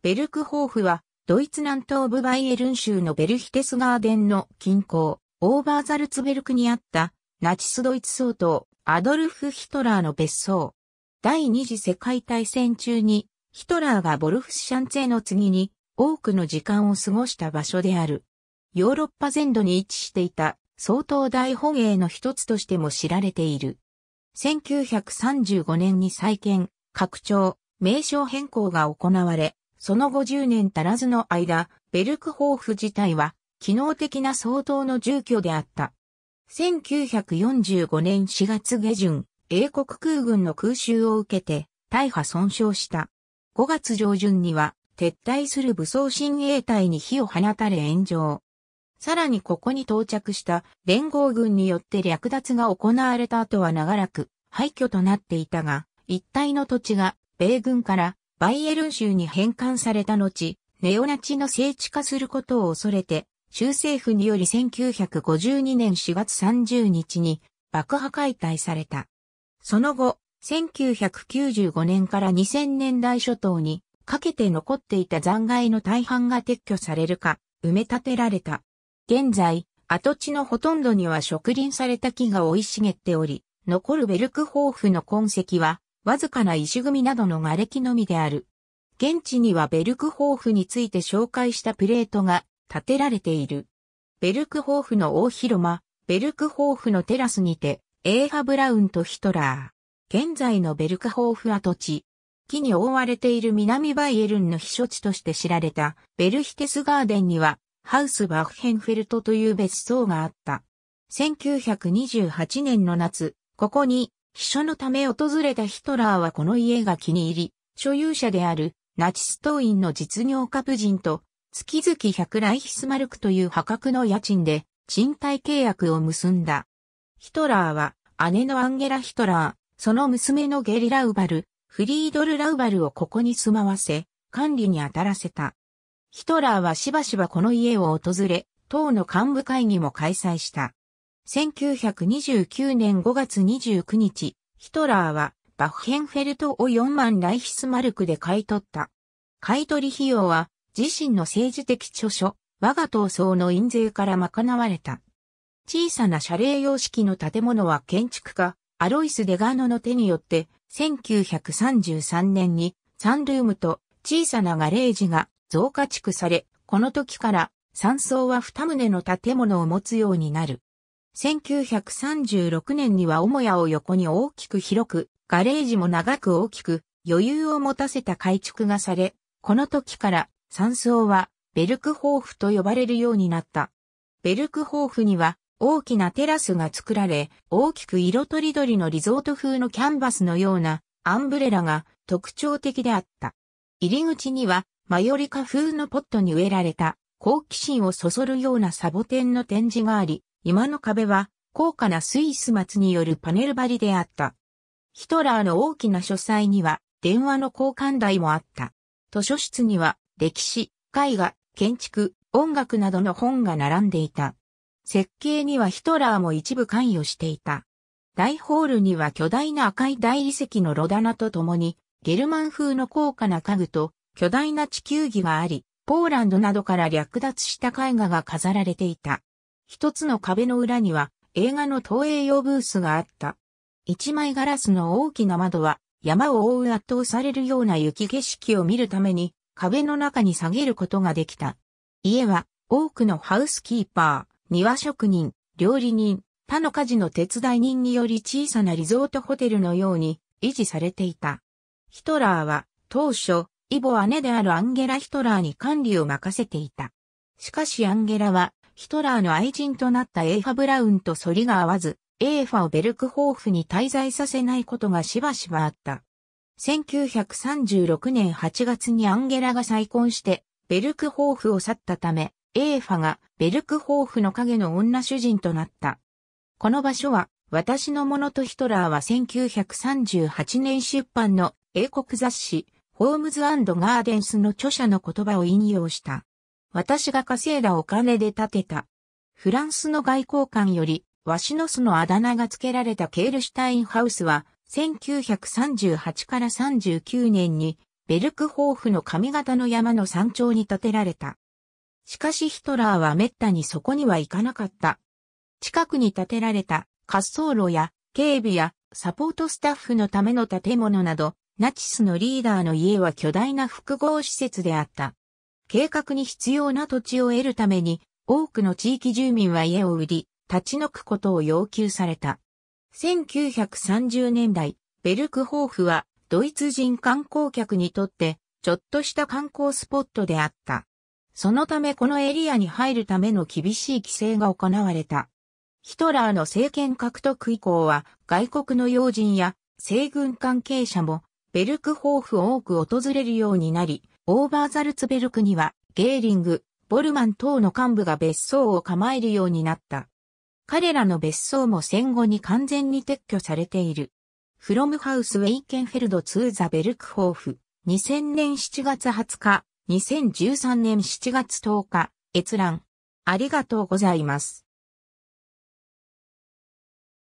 ベルクホーフは、ドイツ南東部バイエルン州のベルヒテスガーデンの近郊、オーバーザルツベルクにあった、ナチスドイツ総統、アドルフ・ヒトラーの別荘。第二次世界大戦中に、ヒトラーがボルフスシャンツェの次に、多くの時間を過ごした場所である。ヨーロッパ全土に位置していた、総統大本営の一つとしても知られている。1935年に再建、拡張、名称変更が行われ、その50年足らずの間、ベルクホーフ自体は、機能的な相当の住居であった。1945年4月下旬、英国空軍の空襲を受けて、大破損傷した。5月上旬には、撤退する武装親衛隊に火を放たれ炎上。さらにここに到着した連合軍によって略奪が行われた後は長らく廃墟となっていたが、一帯の土地が米軍からバイエルン州に返還された後、ネオナチの聖地化することを恐れて、州政府により1952年4月30日に爆破解体された。その後、1995年から2000年代初頭にかけて残っていた残骸の大半が撤去されるか埋め立てられた。現在、跡地のほとんどには植林された木が生い茂っており、残るベルクホーフの痕跡はわずかな石組みなどの瓦礫のみである。現地にはベルクホーフについて紹介したプレートが建てられている。ベルクホーフの大広間、ベルクホーフのテラスにて、エーハ・ブラウンとヒトラー。現在のベルクホーフ跡地。木に覆われている南バイエルンの避暑地として知られたベルヒテスガーデンにはハウスバッヘンフェルトという別荘があった。1928年の夏、ここに秘書のため訪れたヒトラーはこの家が気に入り、所有者であるナチス党員の実業家夫人と月々100ライヒスマルクという破格の家賃で賃貸契約を結んだ。ヒトラーは姉のアンゲラ・ヒトラー、その娘のゲリ・ラウバル、フリードル・ラウバルをここに住まわせ、管理に当たらせた。ヒトラーはしばしばこの家を訪れ、党の幹部会議も開催した。1929年5月29日、ヒトラーはバッヘンフェルトを4万ライヒスマルクで買い取った。買い取り費用は自身の政治的著書、我が闘争の印税から賄われた。小さな謝礼様式の建物は建築家、アロイス・デガーノの手によって、1933年にサンルームと小さなガレージが増加築され、この時から山層は2棟の建物を持つようになる。1936年には母屋を横に大きく広く、ガレージも長く大きく、余裕を持たせた改築がされ、この時から山荘はベルクホーフと呼ばれるようになった。ベルクホーフには大きなテラスが作られ、大きく色とりどりのリゾート風のキャンバスのようなアンブレラが特徴的であった。入り口にはマヨリカ風のポットに植えられた好奇心をそそるようなサボテンの展示があり、今の壁は高価なスイス松によるパネル張りであった。ヒトラーの大きな書斎には電話の交換台もあった。図書室には歴史、絵画、建築、音楽などの本が並んでいた。設計にはヒトラーも一部関与していた。大ホールには巨大な赤い大理石のロダナと共に、ゲルマン風の高価な家具と巨大な地球儀があり、ポーランドなどから略奪した絵画が飾られていた。一つの壁の裏には映画の投影用ブースがあった。一枚ガラスの大きな窓は山を覆う圧倒されるような雪景色を見るために壁の中に下げることができた。家は多くのハウスキーパー、庭職人、料理人、他の家事の手伝い人により小さなリゾートホテルのように維持されていた。ヒトラーは当初、イボ姉であるアンゲラ・ヒトラーに管理を任せていた。しかしアンゲラはヒトラーの愛人となったエーファ・ブラウンと反りが合わず、エーファをベルクホーフに滞在させないことがしばしばあった。1936年8月にアンゲラが再婚して、ベルクホーフを去ったため、エーファがベルクホーフの影の女主人となった。この場所は、私のものとヒトラーは1938年出版の英国雑誌、ホームズガーデンスの著者の言葉を引用した。私が稼いだお金で建てた。フランスの外交官より、ワシノスのあだ名が付けられたケールシュタインハウスは、1938から39年に、ベルクホーフの上方の山の山頂に建てられた。しかしヒトラーは滅多にそこには行かなかった。近くに建てられた滑走路や警備やサポートスタッフのための建物など、ナチスのリーダーの家は巨大な複合施設であった。計画に必要な土地を得るために、多くの地域住民は家を売り、立ち退くことを要求された。1930年代、ベルクホーフはドイツ人観光客にとってちょっとした観光スポットであった。そのためこのエリアに入るための厳しい規制が行われた。ヒトラーの政権獲得以降は外国の要人や西軍関係者もベルクホーフを多く訪れるようになり、オーバーザルツベルクには、ゲーリング、ボルマン等の幹部が別荘を構えるようになった。彼らの別荘も戦後に完全に撤去されている。フロムハウスウェイケンフェルド2ザベルクホーフ、2000年7月20日、2013年7月10日、閲覧。ありがとうございます。